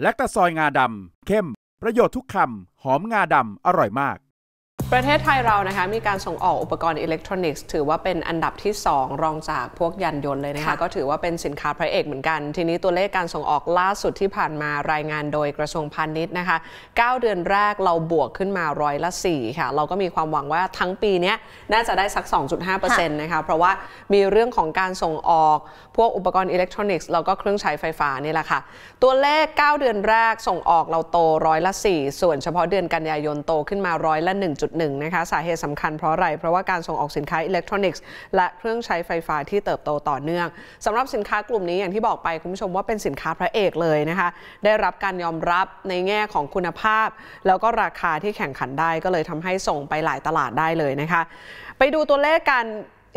แลคตาซอยงาดำเข้ม ประโยชน์ทุกคำหอมงาดำอร่อยมากประเทศไทยเรานะคะ มีการส่งออกอุปกรณ์อิเล็กทรอนิกส์ถือว่าเป็นอันดับที่ 2 รองจากพวกยานยนต์เลยนะคะ ก็ถือว่าเป็นสินค้าพระเอกเหมือนกัน ทีนี้ตัวเลขการส่งออกล่าสุดที่ผ่านมารายงานโดยกระทรวงพาณิชย์นะคะ 9 เดือนแรกเราบวกขึ้นมาร้อยละ4ค่ะ เราก็มีความหวังว่าทั้งปีนี้น่าจะได้สัก 2.5%นะคะ เพราะว่ามีเรื่องของการส่งออกพวกอุปกรณ์อิเล็กทรอนิกส์แล้วก็เครื่องใช้ไฟฟ้านี่แหละค่ะตัวเลข 9 เดือนแรกส่งออกเราโตร้อยละ4ส่วนเฉพาะเดือนกันยายนโตขึ้นมาร้อยละ1 1.1นะคะสาเหตุสำคัญเพราะอะไร เพราะว่าการส่งออกสินค้าอิเล็กทรอนิกส์และเครื่องใช้ไฟฟ้าที่เติบโตต่อเนื่องสำหรับสินค้ากลุ่มนี้อย่างที่บอกไปคุณผู้ชมว่าเป็นสินค้าพระเอกเลยนะคะได้รับการยอมรับในแง่ของคุณภาพ แล้วก็ราคาที่แข่งขันได้ก็เลยทำให้ส่งไปหลายตลาดได้เลยนะคะ ไปดูตัวเลขกัน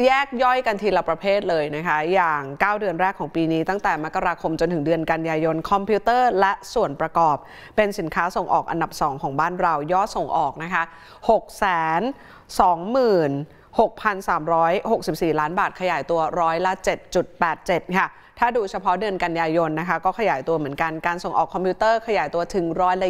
แยกย่อยกันทีละประเภทเลยนะคะ อย่าง 9 เดือนแรกของปีนี้ตั้งแต่ มกราคมจนถึงเดือนกันยายนคอมพิวเตอร์และส่วนประกอบ เป็นสินค้าส่งออกอันดับ 2 ของบ้านเรายอดส่งออกนะคะ6 2 0 0 6,364 ล้านบาทขยายตัวร้อยละ7.87 ค่ะถ้าดูเฉพาะเดือนกันยายนนะคะก็ขยายตัวเหมือนกันการส่งออกคอมพิวเตอร์ ขยายตัวถึงร้อยละ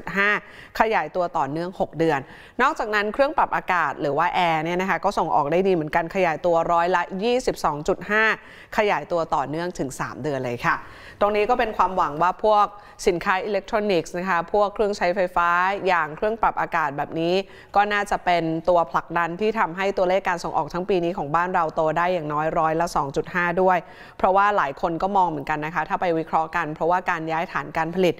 25.5 ขยายตัวต่อเนื่อง 6 เดือน นอกจากนั้นเครื่องปรับอากาศหรือว่าแอร์เนี่ยนะคะก็ส่งออกได้ดีเหมือนกันขยายตัวร้อยละ 22.5 ขยายตัวต่อเนื่องถึง 3 เดือนเลยค่ะ ตรงนี้ก็เป็นความหวังว่าพวกสินค้าอิเล็กทรอนิกส์นะคะพวกเครื่องใช้ไฟฟ้า อย่างเครื่องปรับอากาศแบบนี้ ก็น่าจะเป็นตัวผลักดันที่ทำให้ตัวเลขการส่งออกทั้งปีนี้ของบ้านเราโตได้อย่างน้อยร้อยละ2.5 ด้วย เพราะว่าว่าหลายคนก็มองเหมือนกันนะคะถ้าไปวิเคราะห์กันเพราะว่าการย้ายฐานการผลิต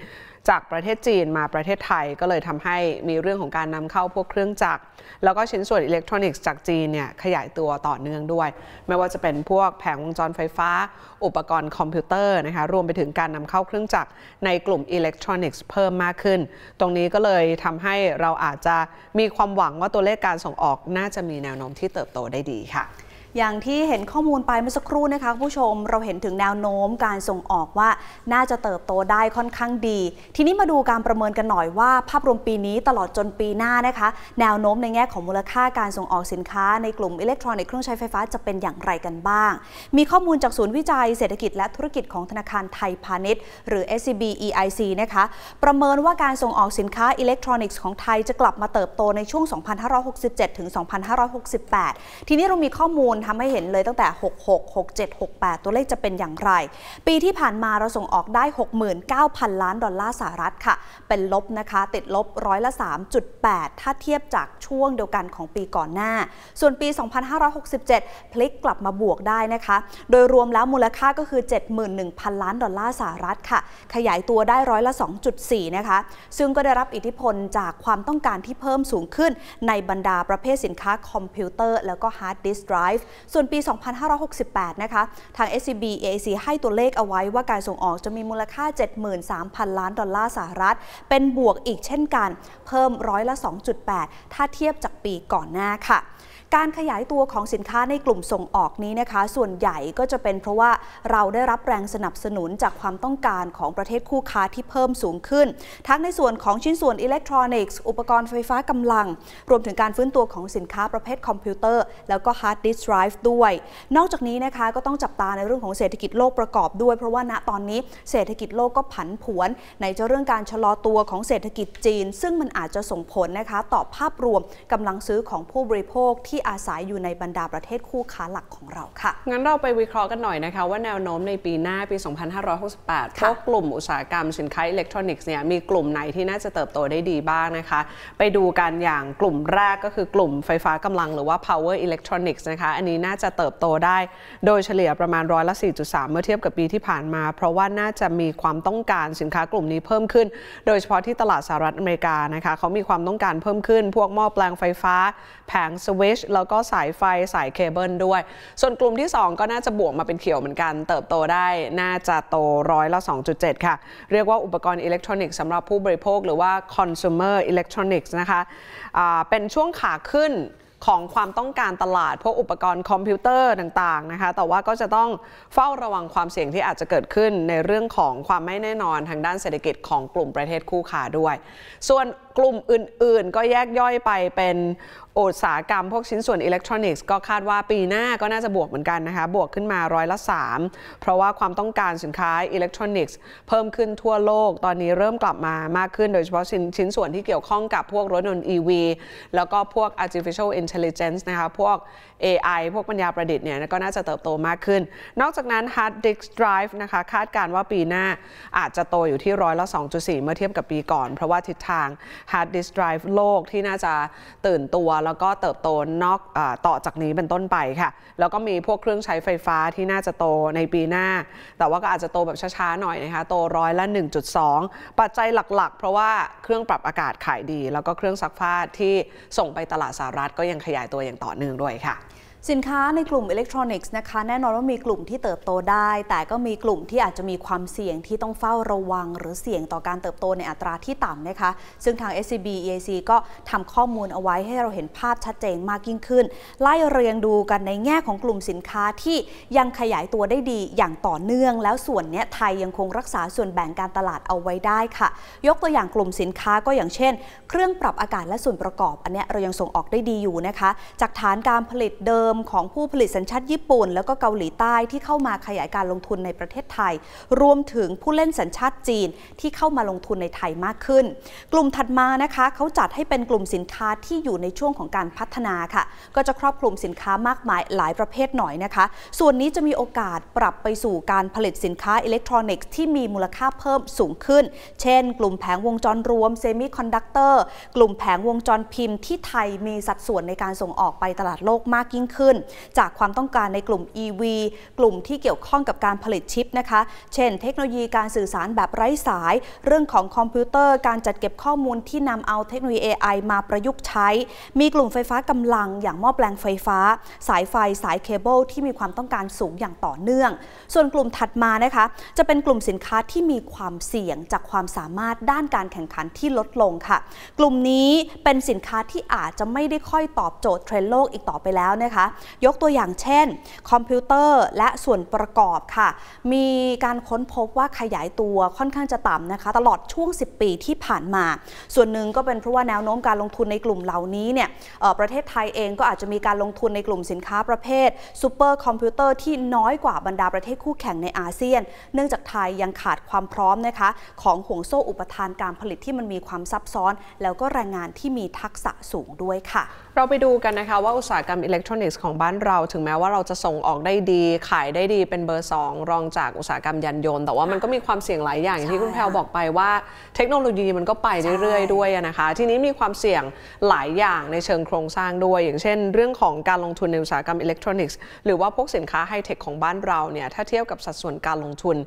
จากประเทศจีนมาประเทศไทยก็เลยทำให้มีเรื่องของการนำเข้าพวกเครื่องจักรแล้วก็ชิ้นส่วนอิเล็กทรอนิกส์จากจีนเนี่ยขยายตัวต่อเนื่องด้วย ไม่ว่าจะเป็นพวกแผงวงจรไฟฟ้า อุปกรณ์คอมพิวเตอร์นะคะรวมไปถึงการนำเข้าเครื่องจักรในกลุ่มอิเล็กทรอนิกส์เพิ่มมากขึ้น ตรงนี้ก็เลยทำให้เราอาจจะมีความหวังว่าตัวเลขการส่งออกน่าจะมีแนวโน้มที่เติบโตได้ดีค่ะอย่างที่เห็นข้อมูลไปเมื่อสักครู่นะคะผู้ชมเราเห็นถึงแนวโน้มการส่งออกว่าน่าจะเติบโตได้ค่อนข้างดี ทีนี้มาดูการประเมินกันหน่อยว่า ภาพรวมปีนี้ตลอดจนปีหน้านะคะ แนวโน้มในแง่ของมูลค่าการส่งออกสินค้าในกลุ่มอิเล็กทรอนิกส์เครื่องใช้ไฟฟ้าจะเป็นอย่างไรกันบ้าง มีข้อมูลจากศูนย์วิจัยเศรษฐกิจและธุรกิจของธนาคารไทยพาณิชย์ หรือ SCB EIC นะคะประเมินว่าการส่งออกสินค้าอิเล็กทรอนิกส์ของไทยจะกลับมาเติบโตในช่วง 2567 ถึง 2568 ทีนี้เรามีข้อมูลทำให้เห็นเลยตั้งแต่ 66 67 68 ตัวเลขจะเป็นอย่างไร ปีที่ผ่านมาเราส่งออกได้ 69,000 ล้านดอลลาร์สหรัฐค่ะเป็นลบนะคะติดลบร้อยละ 3.8 ถ้าเทียบจากช่วงเดียวกันของปีก่อนหน้า ส่วนปี 2567 พลิกกลับมาบวกได้นะคะ โดยรวมแล้วมูลค่าก็คือ 71,000 ล้านดอลลาร์สหรัฐค่ะ ขยายตัวได้ร้อยละ 2.4 นะคะ ซึ่งก็ได้รับอิทธิพลจากความต้องการที่เพิ่มสูงขึ้นในบรรดาประเภทสินค้าคอมพิวเตอร์แล้วก็ฮาร์ดดิสก์ไดรฟ์ ส่วนปี 2568นะคะทาง SCB AAC ให้ตัวเลขเอาไว้ว่าการส่งออกจะมีมูลค่า73,000ล้านดอลลาร์สหรัฐเป็นบวกอีกเช่นกัน เพิ่มร้อยละ 2.8 ถ้าเทียบจากปีก่อนหน้าค่ะการขยายตัวของสินค้าในกลุ่มส่งออกนี้นะคะ ส่วนใหญ่ก็จะเป็นเพราะว่าเราได้รับแรงสนับสนุนจากความต้องการของประเทศคู่ค้าที่เพิ่มสูงขึ้น ทั้งในส่วนของชิ้นส่วนอิเล็กทรอนิกส์อุปกรณ์ไฟฟ้ากำลัง รวมถึงการฟื้นตัวของสินค้าประเภทคอมพิวเตอร์ แล้วก็ฮาร์ดดิสก์ไดรฟ์ด้วย นอกจากนี้นะคะก็ต้องจับตาในเรื่องของเศรษฐกิจโลกประกอบด้วยเพราะว่าณตอนนี้ เศรษฐกิจโลกก็ผันผวน ในเรื่องการชะลอตัวของเศรษฐกิจจีน ซึ่งมันอาจจะส่งผลนะคะต่อภาพรวมกำลังซื้อของผู้บริโภคที่อาศัยอยู่ในบรรดาประเทศคู่ค้าหลักของเราค่ะ งั้นเราไปวิเคราะห์กันหน่อยนะคะว่าแนวโน้มในปีหน้าปี 2568พวกกลุ่มอุตสาหกรรมสินค้าอิเล็กทรอนิกส์เนี่ยมีกลุ่มไหนที่น่าจะเติบโตได้ดีบ้างนะคะ ไปดูกันอย่างกลุ่มแรกก็คือกลุ่มไฟฟ้ากำลังหรือว่า power electronics นะคะ อันนี้น่าจะเติบโตได้ โดยเฉลี่ยประมาณร้อยละ4.3 เมื่อเทียบกับปีที่ผ่านมา เพราะว่าน่าจะมีความต้องการสินค้ากลุ่มนี้เพิ่มขึ้น โดยเฉพาะที่ตลาดสหรัฐอเมริกานะคะเขามีความต้องการเพิ่มขึ้น พวกหม้อแปลงไฟฟ้าแผงสวิชแล้วก็สายไฟสายเคเบิลด้วย ส่วนกลุ่มที่ 2 ก็น่าจะบวกมาเป็นเขียวเหมือนกัน เติบโตได้ น่าจะโตร้อยละ2.7 ค่ะ เรียกว่าอุปกรณ์อิเล็กทรอนิกส์สำหรับผู้บริโภคหรือว่าคอน s u m e r electronics นะคะะเป็นช่วงขาขึ้นของความต้องการตลาด พวกอุปกรณ์คอมพิวเตอร์ต่างๆนะคะ แต่ว่าก็จะต้องเฝ้าระวังความเสี่ยงที่อาจจะเกิดขึ้นในเรื่องของความไม่แน่นอนทางด้านเศรษฐกิจของกลุ่มประเทศคู่ขาด้วย ส่วนกลุ่มอื่นๆ ก็แยกย่อยไปเป็นอุตสาหกรรมพวกชิ้นส่วนอิเล็กทรอนิกส์ก็คาดว่าปีหน้าก็น่าจะบวกเหมือนกันนะคะบวกขึ้นมาร้อยละ 3 เพราะว่าความต้องการสินค้าอิเล็กทรอนิกส์เพิ่มขึ้นทั่วโลกตอนนี้เริ่มกลับมามากขึ้น โดยเฉพาะชิ้นชิ้นส่วนที่เกี่ยวข้องกับพวกรถยนต์ EV แล้วก็พวก artificial intelligence นะคะพวก AI พวกปัญญาประดิษฐ์เนี่ยก็น่าจะเติบโตมากขึ้น นอกจากนั้น hard disk drive นะคะคาดการว่าปีหน้าอาจจะโตอยู่ที่ร้อยละ 2.4 เมื่อเทียบกับปีก่อนเพราะว่าทิศทางฮาร์ดดิสก์ไดรฟ์โลกที่น่าจะตื่นตัว แล้วก็เติบโตนอกอต่อจากนี้เป็นต้นไปค่ะ แล้วก็มีพวกเครื่องใช้ไฟฟ้าที่น่าจะโตในปีหน้า แต่ว่าก็อาจจะโตแบบช้าๆหน่อยนะคะโตร้อยละ 1.2 ปัจจัยหลักๆ เพราะว่าเครื่องปรับอากาศขายดี แล้วก็เครื่องซักผ้าที่ส่งไปตลาดสหรัฐก็ยังขยายตัวอย่างต่อเนื่องด้วยค่ะสินค้าในกลุ่มอิเล็กทรอนิกส์นะคะ แน่นอนว่ามีกลุ่มที่เติบโตได้ แต่ก็มีกลุ่มที่อาจจะมีความเสี่ยงที่ต้องเฝ้าระวังหรือเสี่ยงต่อการเติบโตในอัตราที่ต่ำนะคะ ซึ่งทาง SCB EIC ก็ทำข้อมูลเอาไว้ให้เราเห็นภาพชัดเจนมากยิ่งขึ้น ไล่เรียงดูกันในแง่ของกลุ่มสินค้าที่ยังขยายตัวได้ดีอย่างต่อเนื่อง แล้วส่วนนี้ไทยยังคงรักษาส่วนแบ่งการตลาดเอาไว้ได้ค่ะ ยกตัวอย่างกลุ่มสินค้าก็อย่างเช่น เครื่องปรับอากาศและส่วนประกอบอันนี้เรายังส่งออกได้ดีอยู่นะคะ จากฐานการผลิตเดิมมของผู้ผลิตสัญชาติญี่ปุ่น แล้วก็เกาหลีใต้ที่เข้ามาขยายการลงทุนในประเทศไทย รวมถึงผู้เล่นสัญชาติจีนที่เข้ามาลงทุนในไทยมากขึ้น กลุ่มถัดมานะคะเขาจัดให้เป็นกลุ่มสินค้าที่อยู่ในช่วงของการพัฒนาค่ะ ก็จะครอบคลุมสินค้ามากมายหลายประเภทหน่อยนะคะ ส่วนนี้จะมีโอกาสปรับไปสู่การผลิตสินค้าอิเล็กทรอนิกส์ที่มีมูลค่าเพิ่มสูงขึ้น เช่น กลุ่มแผงวงจรรวมเซมิคอนดักเตอร์กลุ่มแผงวงจรพิมพ์ที่ไทยมีสัดส่วนในการส่งออกไปตลาดโลกมากยิ่งขึ้นขึ้นจากความต้องการในกลุ่ม EV กลุ่มที่เกี่ยวข้องกับการผลิตชิปนะคะ เช่นเทคโนโลยีการสื่อสารแบบไร้สาย เรื่องของคอมพิวเตอร์ การจัดเก็บข้อมูลที่นำเอาเทคโนโลยี AI มาประยุกต์ใช้ มีกลุ่มไฟฟ้ากำลัง อย่างหม้อแปลงไฟฟ้า สายไฟ สายเคเบิลที่มีความต้องการสูงอย่างต่อเนื่อง ส่วนกลุ่มถัดมานะคะ จะเป็นกลุ่มสินค้าที่มีความเสี่ยงจากความสามารถด้านการแข่งขันที่ลดลงค่ะ กลุ่มนี้เป็นสินค้าที่อาจจะไม่ได้ค่อยตอบโจทย์เทรนด์โลกอีกต่อไปแล้วนะคะยกตัวอย่างเช่น คอมพิวเตอร์และส่วนประกอบค่ะ มีการค้นพบว่าขยายตัวค่อนข้างจะต่ำนะคะ ตลอดช่วง 10 ปีที่ผ่านมา ส่วนหนึ่งก็เป็นเพราะว่าแนวโน้มการลงทุนในกลุ่มเหล่านี้เนี่ยประเทศไทยเองก็อาจจะมีการลงทุนในกลุ่มสินค้าประเภทซูเปอร์คอมพิวเตอร์ที่น้อยกว่าบรรดาประเทศคู่แข่งในอาเซียน เนื่องจากไทยยังขาดความพร้อมนะคะ ของห่วงโซ่อุปทานการผลิตที่มันมีความซับซ้อน แล้วก็แรงงานที่มีทักษะสูงด้วยค่ะเราไปดูกันนะคะว่าอุตสาหกรรมอิเล็กทรอนิกส์ของบ้านเราถึงแม้ว่าเราจะส่งออกได้ดีขายได้ดีเป็นเบอร์ 2 รองจากอุตสาหกรรมยานยนต์แต่ว่ามันก็มีความเสี่ยงหลายอย่างที่คุณแพลวบอกไปว่า เทคโนโลยีมันก็ไปเรื่อยๆด้วยนะคะทีนี้มีความเสี่ยงหลายอย่างในเชิงโครงสร้างด้วย อย่างเช่น เรื่องของการลงทุนในอุตสาหกรรมอิเล็กทรอนิกส์หรือว่าพวกสินค้าไฮเทคของบ้านเราเนี่ยถ้าเทียบกับสัดส่วนการลงทุน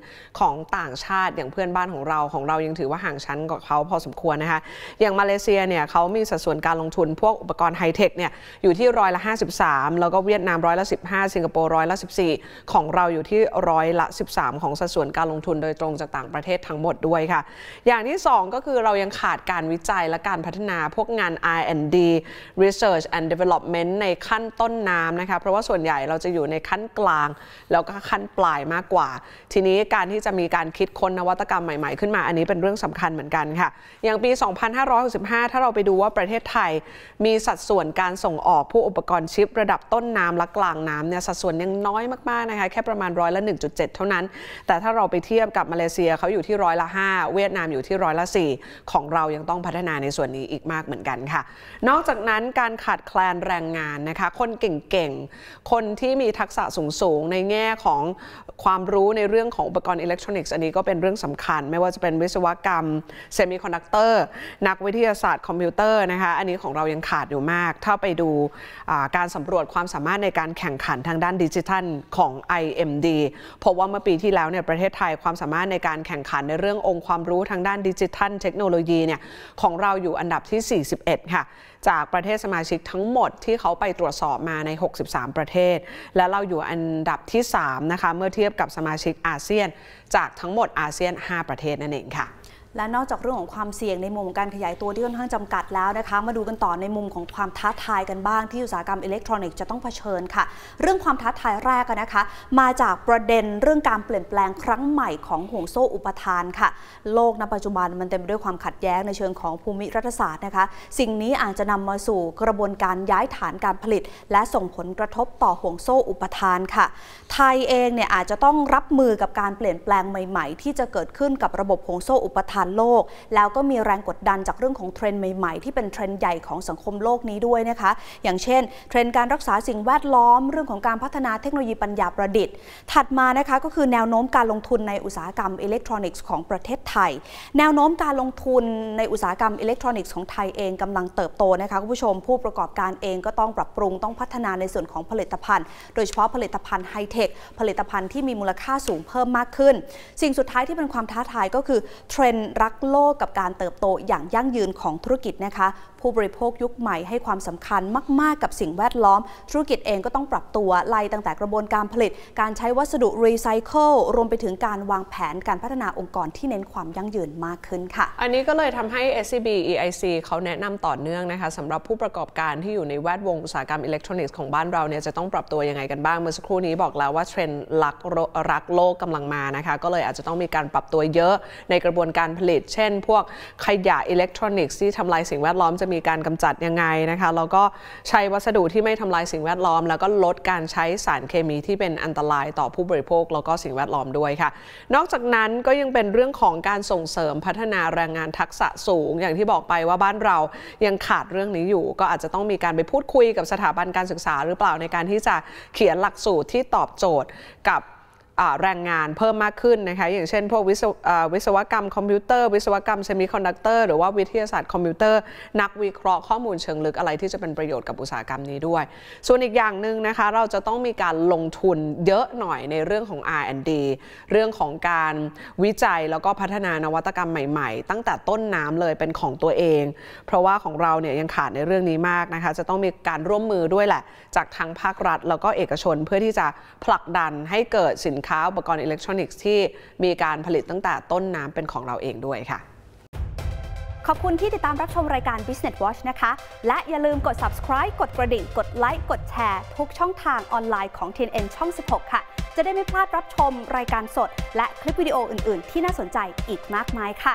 ของต่างชาติอย่างเพื่อนบ้านของเราของเรายังถือว่าห่างชั้นกว่าเขาพอสมควรนะคะอย่างมาเลเซียเนี่ยเขามีสัดส่วนการลงทุน พวกอุปกรณ์ไฮทคเนี่ยอยู่ที่ร้อยละ 53 แล้วก็เวียดนามร้อยละ15สิงคโปร์ร้อยละ14 ของเราอยู่ที่ร้อยละ 13 ของสัดส่วนการลงทุนโดยตรงจากต่างประเทศทั้งหมดด้วยค่ะ อย่างที่ 2 ก็คือเรายังขาดการวิจัยและการพัฒนาพวกงาน R&D Research and Development ในขั้นต้นน้ำนะคะเพราะว่าส่วนใหญ่เราจะอยู่ในขั้นกลางแล้วก็ขั้นปลายมากกว่า ทีนี้การที่จะมีการคิดค้นนวัตกรรมใหม่ๆ ขึ้นมาอันนี้เป็นเรื่องสำคัญเหมือนกันค่ะ อย่างปี 2565ถ้าเราไปดูว่าประเทศไทยมีสัดส่วนนการส่งออกผู้อุปกรณ์ชิประดับต้นน้ำและกลางน้ำเนี่ยสัดส่วนยังน้อยมากๆนะคะแค่ประมาณร้อยละ 1.7 เท่านั้น แต่ถ้าเราไปเทียบกับมาเลเซียเขาอยู่ที่ร้อยละ 5 เวียดนามอยู่ที่ร้อยละ 4 ของเรายังต้องพัฒนาในส่วนนี้อีกมากเหมือนกันค่ะ นอกจากนั้นการขาดแคลนแรงงานนะคะคนเก่งๆ คนที่มีทักษะสูงๆ ในแง่ของความรู้ในเรื่องของอุปกรณ์อิเล็กทรอนิกส์อันนี้ก็เป็นเรื่องสำคัญ ไม่ว่าจะเป็นวิศวกรรมเซมิคอนดักเตอร์นักวิทยาศาสตร์คอมพิวเตอร์นะคะอันนี้ของเรายังขาดอยู่มากกถ้าไปดูการสำรวจความสามารถในการแข่งขันทางด้านดิจิทัลของ IMD พบว่าเมื่อปีที่แล้วเนี่ยประเทศไทยความสามารถในการแข่งขันในเรื่ององค์ความรู้ทางด้านดิจิทัลเทคโนโลยีเนี่ยของเราอยู่อันดับที่ 41 ค่ะ จากประเทศสมาชิกทั้งหมดที่เขาไปตรวจสอบมาใน 63 ประเทศ และเราอยู่อันดับที่ 3 นะคะเมื่อเทียบกับสมาชิกอาเซียน จากทั้งหมดอาเซียน 5 ประเทศนั่นเองค่ะและนอกจากเรื่องของความเสี่ยงในมุมของการขยายตัวที่ค่อนข้างจำกัดแล้วนะคะมาดูกันต่อในมุมของความท้าทายกันบ้างที่อุตสาหกรรมอิเล็กทรอนิกส์จะต้องเผชิญค่ะเรื่องความท้าทายแรกนะคะมาจากประเด็นเรื่องการเปลี่ยนแปลงครั้งใหม่ของห่วงโซ่อุปทานค่ะ โลกณปัจจุบันมันเต็มไปด้วยความขัดแย้งในเชิงของภูมิรัฐศาสตร์นะคะ สิ่งนี้อาจจะนำมาสู่กระบวนการย้ายฐานการผลิต และส่งผลกระทบต่อห่วงโซ่อุปทานค่ะไทยเองเนี่ยอาจจะต้องรับมือกับการเปลี่ยนแปลงใหม่ๆที่จะเกิดขึ้นกับระบบห่วงโซ่อุปทานการโลก แล้วก็มีแรงกดดันจากเรื่องของเทรนด์ใหม่ๆ ที่เป็นเทรนด์ใหญ่ของสังคมโลกนี้ด้วยนะคะอย่างเช่น เทรนด์การรักษาสิ่งแวดล้อมเรื่องของการพัฒนาเทคโนโลยีปัญญาประดิษฐ์ถัดมานะคะก็คือแนวโน้มการลงทุนในอุตสาหกรรมอิเล็กทรอนิกส์ของประเทศไทย แนวโน้มการลงทุนในอุตสาหกรรมอิเล็กทรอนิกส์ของไทยเอง กำลังเติบโตนะคะคุณผู้ชมผู้ประกอบการเองก็ต้องปรับปรุงต้องพัฒนาในส่วนของผลิตภัณฑ์โดยเฉพาะผลิตภัณฑ์ไฮเทคผลิตภัณฑ์ที่มีมูลค่าสูงเพิ่มมากขึ้น สิ่งสุดท้ายที่เป็นความท้าทายก็คือเทรนด์รักโลกกับการเติบโตอย่างยั่งยืนของธุรกิจนะคะผู้บริโภคยุคใหม่ให้ความสำคัญมาก ๆ กับสิ่งแวดล้อม ธุรกิจเองก็ต้องปรับตัวไล่ตั้งแต่กระบวนการผลิต การใช้วัสดุรีไซเคิล รวมไปถึงการวางแผนการพัฒนาองค์กรที่เน้นความยั่งยืนมากขึ้นค่ะ อันนี้ก็เลยทำให้ SCB EIC เขาแนะนำต่อเนื่องนะคะสำหรับผู้ประกอบการที่อยู่ในแวดวงอุตสาหกรรมอิเล็กทรอนิกส์ของบ้านเราเนี่ยจะต้องปรับตัวยังไงกันบ้างเมื่อสักครู่นี้บอกแล้วว่าเทรนด์รักรักโลกกำลังมานะคะก็เลยอาจจะต้องมีการปรับตัวเยอะในกระบวนการผลิต เช่น พวกขยะอิเล็กทรอนิกส์ที่ทำลายสิ่งแวดล้อมจะมีีการกำจัดยังไงนะคะแล้วก็ใช้วัสดุที่ไม่ทำลายสิ่งแวดล้อมแล้วก็ลดการใช้สารเคมีที่เป็นอันตรายต่อผู้บริโภคแล้วก็สิ่งแวดล้อมด้วยค่ะนอกจากนั้นก็ยังเป็นเรื่องของการส่งเสริมพัฒนาแรงงานทักษะสูงอย่างที่บอกไปว่าบ้านเรายังขาดเรื่องนี้อยู่ ก็อาจจะต้องมีการไปพูดคุยกับสถาบันการศึกษาหรือเปล่าในการที่จะเขียนหลักสูตรที่ตอบโจทย์กับแรงงานเพิ่มมากขึ้นนะคะอย่างเช่นพวกวิศวกรรมคอมพิวเตอร์ วิศวกรรมเซมิคอนดักเตอร์หรือว่าวิทยาศาสตร์คอมพิวเตอร์ นักวิเคราะห์ข้อมูลเชิงลึกอะไรที่จะเป็นประโยชน์กับอุตสาหกรรมนี้ด้วย ส่วนอีกอย่างหนึ่งนะคะเราจะต้องมีการลงทุนเยอะหน่อยในเรื่องของ R&D เรื่องของการวิจัยแล้วก็พัฒนานวัตกรรมใหม่ ๆ ตั้งแต่ต้นน้ำเลยเป็นของตัวเอง เพราะว่าของเราเนี่ยยังขาดในเรื่องนี้มากนะคะจะต้องมีการร่วมมือด้วยแหละ จากทั้งภาครัฐ แล้วก็เอกชนเพื่อที่จะผลักดันให้เกิดสินค้าอุปกรณ์อิเล็กทรอนิกส์ที่มีการผลิตตั้งแต่ต้นน้ำเป็นของเราเองด้วยค่ะ ขอบคุณที่ติดตามรับชมรายการ Business Watch นะคะ และอย่าลืมกด subscribe กดกระดิ่ง กดไลค์ กดแชร์ ทุกช่องทางออนไลน์ของ TNN ช่อง 16 ค่ะ จะได้ไม่พลาดรับชมรายการสด และคลิปวิดีโออื่นๆ ที่น่าสนใจอีกมากมายค่ะ